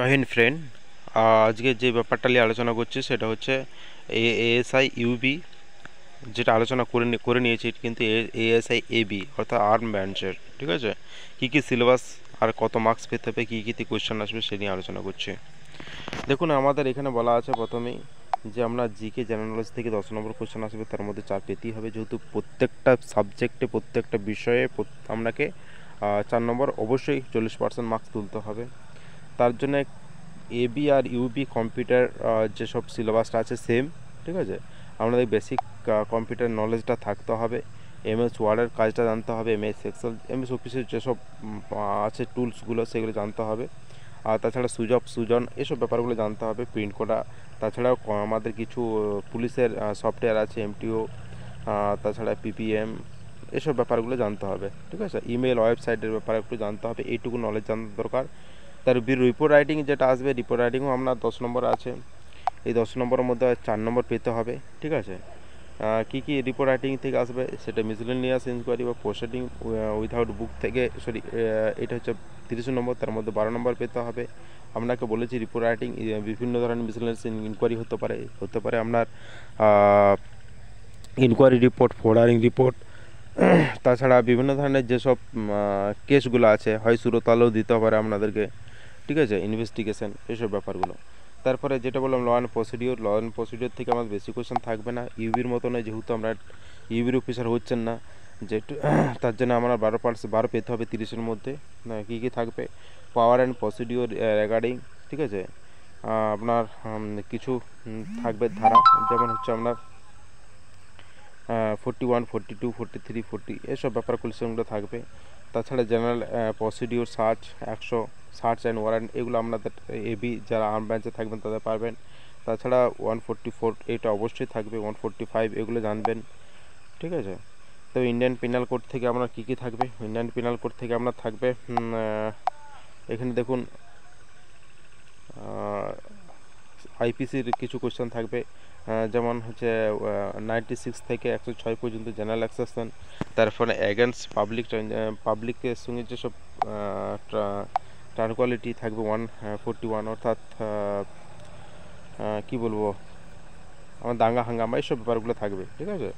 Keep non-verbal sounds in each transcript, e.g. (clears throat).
join friend আজকে যে ব্যাপারটা নিয়ে আলোচনা করছি সেটা হচ্ছে এএসআই ইউবি যেটা আলোচনা করে করে নিয়েছি কিন্তু এএসআই এবি অর্থাৎ আর্ম ব্যাঞ্চের ঠিক আছে কী কী সিলেবাস আর কত মার্কস পেতে হবে কী কী কোয়েশ্চেন আসবে সে নিয়ে আলোচনা করছি দেখুন আমাদের এখানে বলা আছে প্রথমেই যে আমরা জিকে জেনারেল নলেজ থেকে দশ নম্বর কোয়েশ্চেন আসবে তার মধ্যে চার পেতেই হবে যেহেতু প্রত্যেকটা সাবজেক্টে প্রত্যেকটা বিষয়ে আপনাকে চার নম্বর অবশ্যই চল্লিশ পার্সেন্ট মার্কস তুলতে হবে তার জন্য এবি আর ইউবি কম্পিউটার যেসব সিলেবাসটা আছে সেম ঠিক আছে আপনাদের বেসিক কম্পিউটার নলেজটা থাকতে হবে এমএস ওয়ার্ডের কাজটা জানতে হবে এস এক্সেল এস অফিসের যেসব আছে টুলসগুলো সেগুলো জানতে হবে আর তাছাড়া সুজব সুজন এসব ব্যাপারগুলো জানতে হবে প্রিন্ট করা তাছাড়াও আমাদের কিছু পুলিশের সফটওয়্যার আছে এমটিও তাছাড়া পিপিএম এসব ব্যাপারগুলো জানতে হবে ঠিক আছে ইমেল ওয়েবসাইটের ব্যাপারে একটু জানতে হবে এইটুকু নলেজ জানার দরকার তার রিপোর্ট রাইটিং যেটা আসবে রিপোর্ট রাইটিংও আপনার দশ নম্বর আছে এই দশ নম্বরের মধ্যে চার নম্বর পেতে হবে ঠিক আছে কি কি রিপোর্ট রাইটিং থেকে আসবে সেটা মিসলেনিয়াস ইনকোয়ারি বা প্রসেডিং উইথাউট বুক থেকে সরি এটা হচ্ছে তিরিশ নম্বর তার মধ্যে বারো নম্বর পেতে হবে আপনাকে বলেছি রিপোর্ট রাইটিং বিভিন্ন ধরনের মিসলেনিয়াস ইনকোয়ারি হতে পারে হতে পারে আপনার ইনকোয়ারি রিপোর্ট ফোর্ডারিং রিপোর্ট তাছাড়া বিভিন্ন ধরনের যেসব কেসগুলো আছে হয় সুরতালও দিতে পারে আপনাদেরকে ঠিক আছে ইনভেস্টিগেশন এসব ব্যাপারগুলো তারপরে যেটা বললাম law and procedure law and procedure থেকে আমার বেশি কোয়েশ্চেন থাকবে না ইউবির মতো নয় যেহেতু আমরা ইউবির অফিসার হচ্ছেন না যে (clears throat) তার জন্য আমার বারো পার্স বারো পেতে হবে তিরিশের মধ্যে কী কী থাকবে পাওয়ার অ্যান্ড প্রসিডিওর রেগার্ডিং ঠিক আছে আপনার কিছু থাকবে ধারা যেমন হচ্ছে আপনার forty one forty two forty three forty এসব ব্যাপার কোয়েশনগুলো থাকবে তাছাড়া জেনারেল প্রসিডিওর সার্চ একশো সার্চ অ্যান্ড ওয়ারেন্ট এগুলো আপনাদের এবি যারা আর্ম ব্রাঞ্চে থাকবেন তাদের পারবেন তাছাড়া ওয়ান ফোরটি ফোর এটা অবশ্যই থাকবে ওয়ান ফোরটি ফাইভ এগুলো জানবেন ঠিক আছে তো ইন্ডিয়ান পিনাল কোড থেকে আপনার কী কী থাকবে ইন্ডিয়ান পিনাল কোড থেকে আপনার থাকবে এখানে দেখুন আইপিসির কিছু কোয়েশ্চেন থাকবে যেমন হচ্ছে নাইনটি সিক্স থেকে একশো ছয় পর্যন্ত জেনারেল অ্যাক্সেশন তারপরে অ্যাগেন্স পাবলিক পাবলিকের সঙ্গে যেসব টার্ন কোয়ালিটি থাকবে ওয়ান ফোরটি ওয়ান অর্থাৎ কী বলবো আমার দাঙ্গা হাঙ্গামা এইসব ব্যাপারগুলো থাকবে ঠিক আছে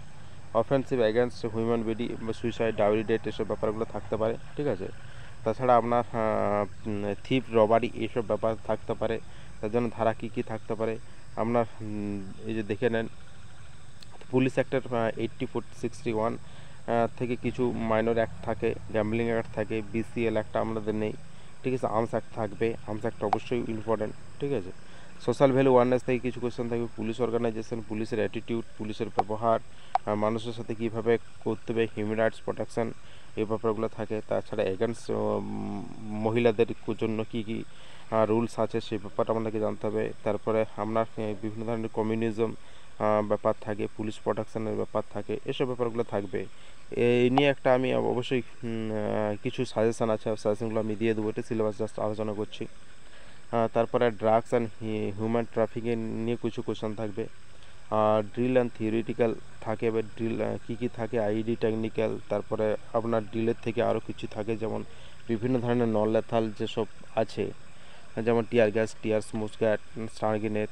offensive against human body suicide dowry death এসব ব্যাপারগুলো থাকতে পারে ঠিক আছে তাছাড়া আপনার থিপ রবারি এইসব ব্যাপার থাকতে পারে তার জন্য ধারা কী কী থাকতে পারে আপনার এই যে দেখে নেন পুলিশ অ্যাক্টের এইটটি ফোরটি সিক্সটি ওয়ান থেকে কিছু মাইনর অ্যাক্ট থাকে গ্যাম্বলিং অ্যাক্ট থাকে বিসিএল অ্যাক্টটা আমাদের নেই ঠিক আছে অ্যাক্ট থাকবে আমস্যাকটা অবশ্যই ইম্পর্ট্যান্ট ঠিক আছে সোশ্যাল ভ্যালু ওয়ারনেস থেকে কিছু কোয়েশ্চেন থাকবে পুলিশ অর্গানাইজেশন পুলিশের অ্যাটিটিউড পুলিশের ব্যবহার মানুষের সাথে কীভাবে করতে হবে হিউম্যান রাইটস প্রোটেকশান এই ব্যাপারগুলো থাকে তাছাড়া এগেনস্ট মহিলাদের জন্য কি কি রুলস আছে সেই ব্যাপারটা আমাদেরকে জানতে হবে তারপরে আমরা বিভিন্ন ধরনের কমিউনিজম ব্যাপার থাকে পুলিশ প্রোটেকশানের ব্যাপার থাকে এসব ব্যাপারগুলো থাকবে এই নিয়ে একটা আমি অবশ্যই কিছু সাজেশান আছে সাজেশানগুলো আমি দিয়ে দেবো এটা সিলেবাস জাস্ট আলোচনা করছি তারপরে ড্রাগস অ্যান্ড হিউম্যান ট্রাফিকিং নিয়ে কিছু কোশ্চেন থাকবে আর ড্রিল অ্যান্ড থিওরিটিক্যাল থাকে এবার ড্রিল কী কী থাকে আইডি টেকনিক্যাল তারপরে আপনার ড্রিলের থেকে আরও কিছু থাকে যেমন বিভিন্ন ধরনের নলেথাল যেসব আছে যেমন টিয়ার গ্যাস টিয়ার স্মুস গ্যাট স্টার গ্রেনেড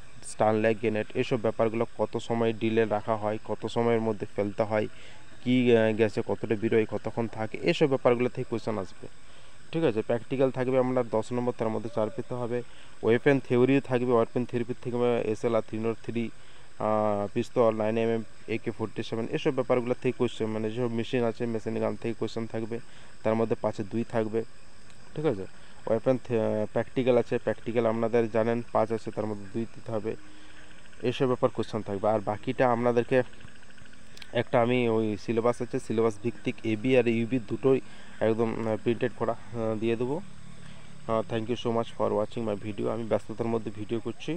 লেগ গ্রেনেড এসব ব্যাপারগুলো কত সময় ডিলে রাখা হয় কত সময়ের মধ্যে ফেলতে হয় কি গ্যাসে কতটা বিরোয় কতক্ষণ থাকে এসব ব্যাপারগুলো থেকে কোয়েশ্চেন আসবে ঠিক আছে প্র্যাকটিক্যাল থাকবে আমরা দশ নম্বর তার মধ্যে চার পেতে হবে ওয়েপেন থিওরিও থাকবে ওয়েপেন থেরাপি থেকে S L R three not three pistol nine M M A K forty seven এসব ব্যাপারগুলো থেকে কোয়েশ্চেন মানে যেসব মেশিন আছে মেশিন গান থেকে কোয়েশ্চেন থাকবে তার মধ্যে পাঁচে দুই থাকবে ঠিক আছে ওয়েপেন প্র্যাকটিক্যাল uh, আছে প্র্যাকটিক্যাল আপনাদের জানেন পাঁচ আছে তার মধ্যে দুই দিতে হবে এসব ব্যাপার কোশ্চেন থাকবে আর বাকিটা আপনাদেরকে একটা আমি ওই সিলেবাস আছে সিলেবাস ভিত্তিক এবি আর ইউবি দুটোই একদম প্রিন্টেড করা দিয়ে দেবো thank you so much for watching my video আমি ব্যস্ততার মধ্যে ভিডিও করছি